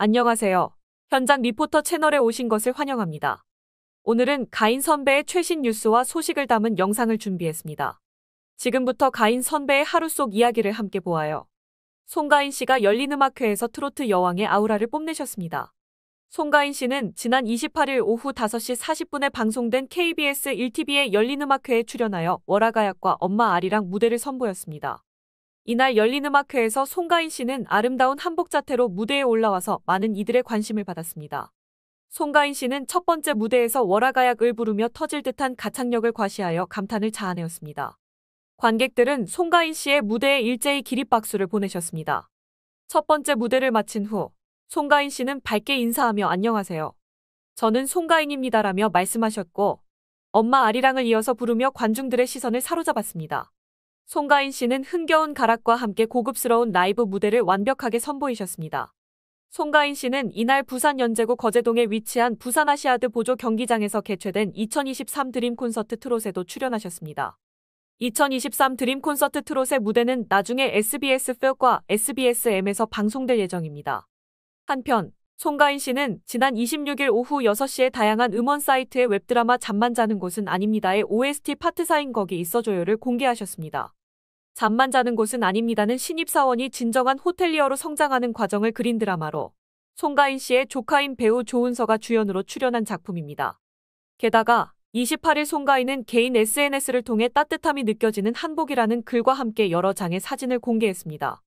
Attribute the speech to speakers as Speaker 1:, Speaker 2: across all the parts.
Speaker 1: 안녕하세요. 현장 리포터 채널에 오신 것을 환영합니다. 오늘은 가인 선배의 최신 뉴스와 소식을 담은 영상을 준비했습니다. 지금부터 가인 선배의 하루 속 이야기를 함께 보아요. 송가인 씨가 열린음악회에서 트로트 여왕의 아우라를 뽐내셨습니다. 송가인 씨는 지난 28일 오후 5시 40분에 방송된 KBS 1TV의 열린음악회에 출연하여 월화가약과 엄마 아리랑 무대를 선보였습니다. 이날 열린 음악회에서 송가인 씨는 아름다운 한복 자태로 무대에 올라와서 많은 이들의 관심을 받았습니다. 송가인 씨는 첫 번째 무대에서 월화가약을 부르며 터질 듯한 가창력을 과시하여 감탄을 자아내었습니다. 관객들은 송가인 씨의 무대에 일제히 기립박수를 보내셨습니다. 첫 번째 무대를 마친 후 송가인 씨는 밝게 인사하며 안녕하세요. 저는 송가인입니다라며 말씀하셨고 엄마 아리랑을 이어서 부르며 관중들의 시선을 사로잡았습니다. 송가인 씨는 흥겨운 가락과 함께 고급스러운 라이브 무대를 완벽하게 선보이셨습니다. 송가인 씨는 이날 부산 연제구 거제동에 위치한 부산 아시아드 보조 경기장에서 개최된 2023 드림 콘서트 트롯에도 출연하셨습니다. 2023 드림 콘서트 트롯의 무대는 나중에 SBS 4과 SBSM에서 방송될 예정입니다. 한편 송가인 씨는 지난 26일 오후 6시에 다양한 음원 사이트에 웹드라마 잠만 자는 곳은 아닙니다의 OST 파트 사인 거기 있어줘요를 공개하셨습니다. 잠만 자는 곳은 아닙니다는 신입사원이 진정한 호텔리어로 성장하는 과정을 그린 드라마로 송가인 씨의 조카인 배우 조은서가 주연으로 출연한 작품입니다. 게다가 28일 송가인은 개인 SNS를 통해 따뜻함이 느껴지는 한복이라는 글과 함께 여러 장의 사진을 공개했습니다.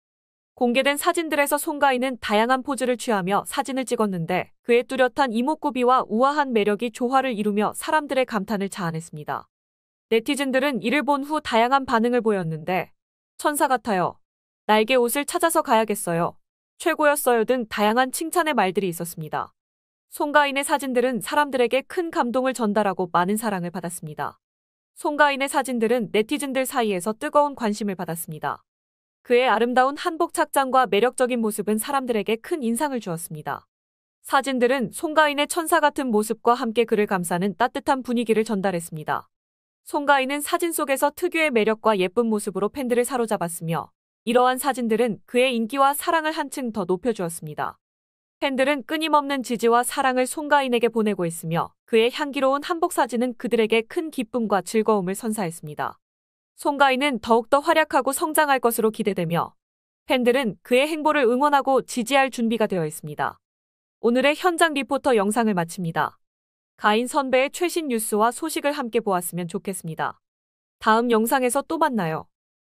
Speaker 1: 공개된 사진들에서 송가인은 다양한 포즈를 취하며 사진을 찍었는데 그의 뚜렷한 이목구비와 우아한 매력이 조화를 이루며 사람들의 감탄을 자아냈습니다. 네티즌들은 이를 본 후 다양한 반응을 보였는데 천사 같아요. 날개 옷을 찾아서 가야겠어요. 최고였어요 등 다양한 칭찬의 말들이 있었습니다. 송가인의 사진들은 사람들에게 큰 감동을 전달하고 많은 사랑을 받았습니다. 송가인의 사진들은 네티즌들 사이에서 뜨거운 관심을 받았습니다. 그의 아름다운 한복 착장과 매력적인 모습은 사람들에게 큰 인상을 주었습니다. 사진들은 송가인의 천사 같은 모습과 함께 그를 감싸는 따뜻한 분위기를 전달했습니다. 송가인은 사진 속에서 특유의 매력과 예쁜 모습으로 팬들을 사로잡았으며 이러한 사진들은 그의 인기와 사랑을 한층 더 높여주었습니다. 팬들은 끊임없는 지지와 사랑을 송가인에게 보내고 있으며 그의 향기로운 한복 사진은 그들에게 큰 기쁨과 즐거움을 선사했습니다. 송가인은 더욱더 활약하고 성장할 것으로 기대되며 팬들은 그의 행보를 응원하고 지지할 준비가 되어 있습니다. 오늘의 현장 리포터 영상을 마칩니다. 가인 선배의 최신 뉴스와 소식을 함께 보았으면 좋겠습니다. 다음 영상에서 또 만나요.